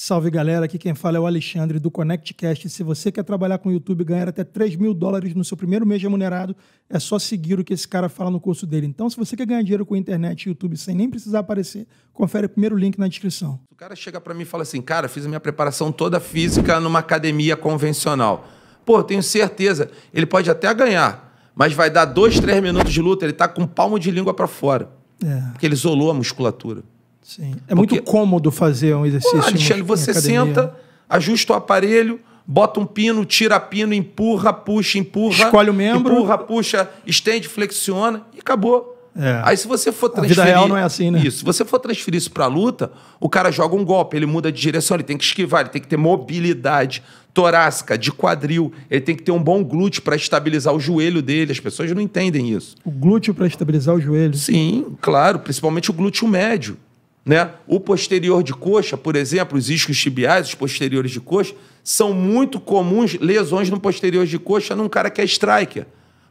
Salve galera, aqui quem fala é o Alexandre do ConnectCast. Se você quer trabalhar com o YouTube e ganhar até 3 mil dólares no seu primeiro mês remunerado, é só seguir o que esse cara fala no curso dele. Então, se você quer ganhar dinheiro com a internet e YouTube sem nem precisar aparecer, confere o primeiro link na descrição. O cara chega para mim e fala assim: Cara, fiz a minha preparação toda física numa academia convencional. Pô, tenho certeza, ele pode até ganhar, mas vai dar dois, três minutos de luta, ele tá com um palmo de língua para fora. É. Porque ele isolou a musculatura. Sim. É Porque... muito cômodo fazer um exercício. Pô, Alexandre, você senta, ajusta o aparelho, bota um pino, tira pino, empurra, puxa, empurra. Escolhe o membro. Empurra, puxa, estende, flexiona e acabou. É. Aí se você for transferir. A vida real não é assim, né? Isso. Se você for transferir isso pra luta, o cara joga um golpe, ele muda de direção, ele tem que esquivar, ele tem que ter mobilidade torácica, de quadril, ele tem que ter um bom glúteo para estabilizar o joelho dele. As pessoas não entendem isso. O glúteo para estabilizar o joelho? Sim, claro, principalmente o glúteo médio. Né? O posterior de coxa, por exemplo, os iscos tibiais, os posteriores de coxa, são muito comuns lesões no posterior de coxa num cara que é striker.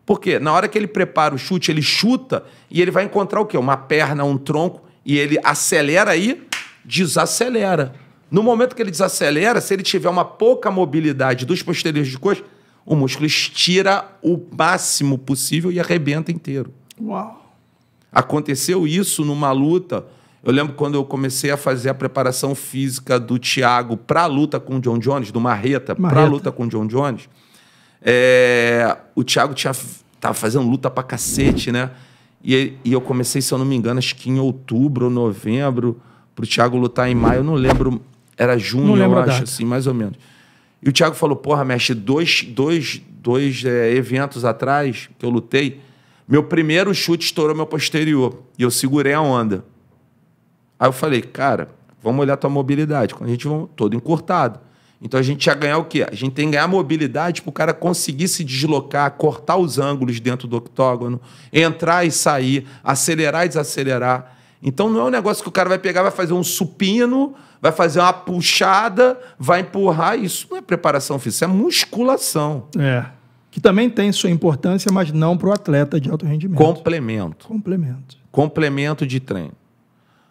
Por quê? Na hora que ele prepara o chute, ele chuta e ele vai encontrar o quê? Uma perna, um tronco, e ele acelera aí, desacelera. No momento que ele desacelera, se ele tiver uma pouca mobilidade dos posteriores de coxa, o músculo estira o máximo possível e arrebenta inteiro. Uau! Aconteceu isso numa luta eu lembro quando eu comecei a fazer a preparação física do Thiago para a luta com o John Jones, do Marreta, para a luta com o John Jones. É, o Thiago tinha, tava fazendo luta para cacete, né? E, e, eu comecei, se eu não me engano, acho que em outubro ou novembro, pro Thiago lutar em maio, eu não lembro, era junho, lembro eu acho, assim, mais ou menos. E o Thiago falou: Porra, mestre, dois, dois, dois é, eventos atrás que eu lutei, meu primeiro chute estourou meu posterior e eu segurei a onda. Aí eu falei, cara, vamos olhar tua mobilidade. Quando a gente vai todo encurtado. Então a gente ia ganhar o quê? A gente tem que ganhar mobilidade para o cara conseguir se deslocar, cortar os ângulos dentro do octógono, entrar e sair, acelerar e desacelerar. Então não é um negócio que o cara vai pegar, vai fazer um supino, vai fazer uma puxada, vai empurrar. Isso não é preparação física, isso é musculação. É. Que também tem sua importância, mas não para o atleta de alto rendimento. Complemento. Complemento. Complemento de treino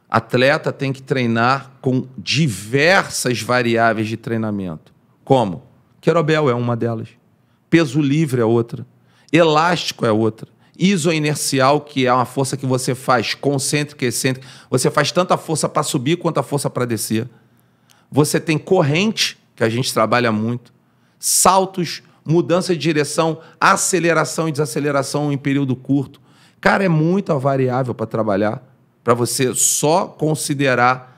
atleta tem que treinar com diversas variáveis de treinamento. Como? Querobel é uma delas. Peso livre é outra. Elástico é outra. Isoinercial, que é uma força que você faz concêntrica e excêntrica. Você faz tanta força para subir quanto a força para descer. Você tem corrente, que a gente trabalha muito. Saltos, mudança de direção, aceleração e desaceleração em período curto. Cara, é muita variável para trabalhar para você só considerar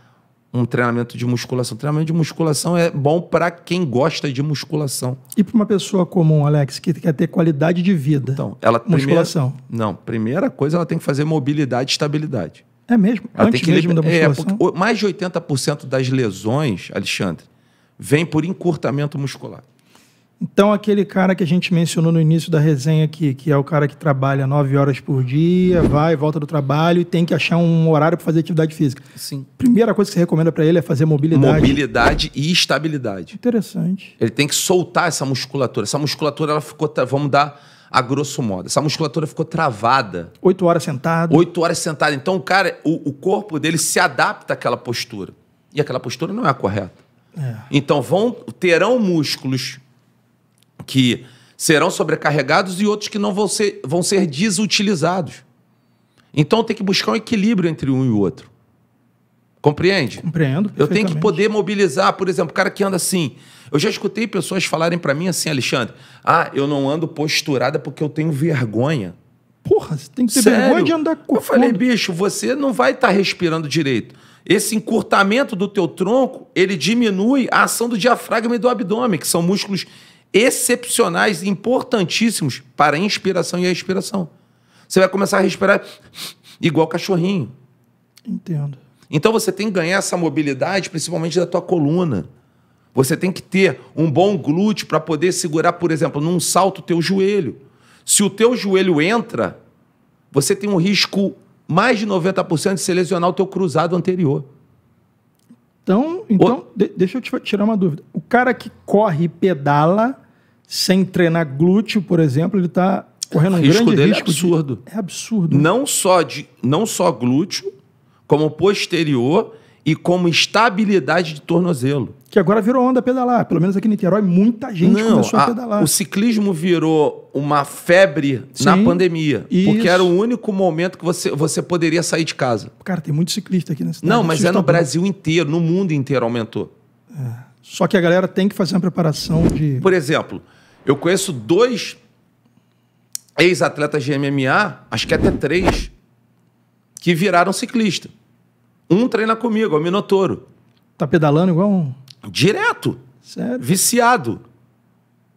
um treinamento de musculação. O treinamento de musculação é bom para quem gosta de musculação. E para uma pessoa comum, Alex, que quer ter qualidade de vida. Então, ela musculação. Primeira, não, primeira coisa ela tem que fazer mobilidade e estabilidade. É mesmo? Ela Antes tem que mesmo da é, musculação. É, mais de 80% das lesões, Alexandre, vem por encurtamento muscular. Então, aquele cara que a gente mencionou no início da resenha aqui, que é o cara que trabalha nove horas por dia, vai, volta do trabalho e tem que achar um horário para fazer atividade física. Sim. Primeira coisa que você recomenda para ele é fazer mobilidade. Mobilidade e estabilidade. Interessante. Ele tem que soltar essa musculatura. Essa musculatura, ela ficou. Vamos dar a grosso modo. Essa musculatura ficou travada. Oito horas sentado. Oito horas sentado. Então, o cara, o, o corpo dele se adapta àquela postura. E aquela postura não é a correta. É. Então, vão, terão músculos que serão sobrecarregados e outros que não vão ser, vão ser desutilizados. Então tem que buscar um equilíbrio entre um e o outro. Compreende? Compreendo. Eu tenho que poder mobilizar, por exemplo, o cara que anda assim. Eu já escutei pessoas falarem para mim assim, Alexandre: ah, eu não ando posturada porque eu tenho vergonha. Porra, você tem que ter Sério? vergonha de andar com Eu falei, bicho, você não vai estar tá respirando direito. Esse encurtamento do teu tronco, ele diminui a ação do diafragma e do abdômen, que são músculos excepcionais, importantíssimos para a inspiração e a expiração. Você vai começar a respirar igual cachorrinho. Entendo. Então você tem que ganhar essa mobilidade, principalmente da tua coluna. Você tem que ter um bom glúteo para poder segurar, por exemplo, num salto o teu joelho. Se o teu joelho entra, você tem um risco mais de 90% de se lesionar o teu cruzado anterior. Então, então o... Então, de, deixa eu te tirar uma dúvida. O cara que corre e pedala sem treinar glúteo, por exemplo, ele está correndo um risco grande dele é risco. É absurdo. De... É absurdo. Não só, de, não só glúteo, como posterior e como estabilidade de tornozelo. Que agora virou onda pedalar. Pelo menos aqui em Niterói, muita gente Não, começou a, a, pedalar. O ciclismo virou uma febre Sim, na pandemia. Isso. Porque era o único momento que você, você poderia sair de casa. Cara, tem muito ciclista aqui nesse cidade. Não, mas é no Brasil inteiro, no mundo inteiro aumentou. É. Só que a galera tem que fazer uma preparação de. Por exemplo, eu conheço dois ex-atletas de MMA, acho que até três, que viraram ciclista. Um treina comigo, é o Minotouro. Tá pedalando igual um. Direto. Sério? Viciado.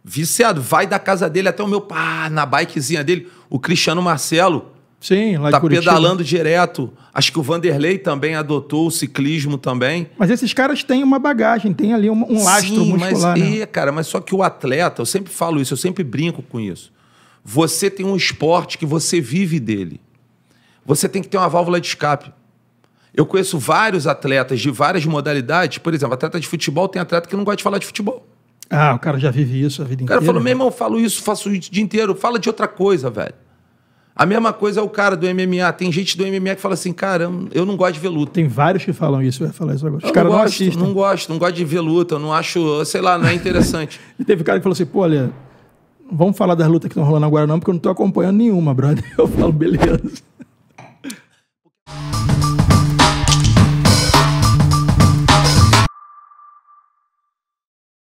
Viciado. Vai da casa dele até o meu. Pá, na bikezinha dele. O Cristiano Marcelo. Sim, lá tá pedalando direto. Acho que o Vanderlei também adotou o ciclismo também. Mas esses caras têm uma bagagem, têm ali um, um lastro Sim, muscular. Mas, né? cara, mas só que o atleta, eu sempre falo isso, eu sempre brinco com isso. Você tem um esporte que você vive dele. Você tem que ter uma válvula de escape. Eu conheço vários atletas de várias modalidades. Por exemplo, atleta de futebol tem atleta que não gosta de falar de futebol. Ah, o cara já vive isso a vida inteira. O cara falou, meu irmão, eu falo isso, faço isso o dia inteiro. Fala de outra coisa, velho. A mesma coisa é o cara do MMA. Tem gente do MMA que fala assim, cara, eu não gosto de ver luta. Tem vários que falam isso, vai falar isso agora. Os caras não, gosto, não, não gosto, não gosto de ver luta. Eu não acho, sei lá, não é interessante. e teve cara que falou assim, pô, olha, vamos falar das lutas que estão rolando agora não, porque eu não tô acompanhando nenhuma, brother. Eu falo, beleza.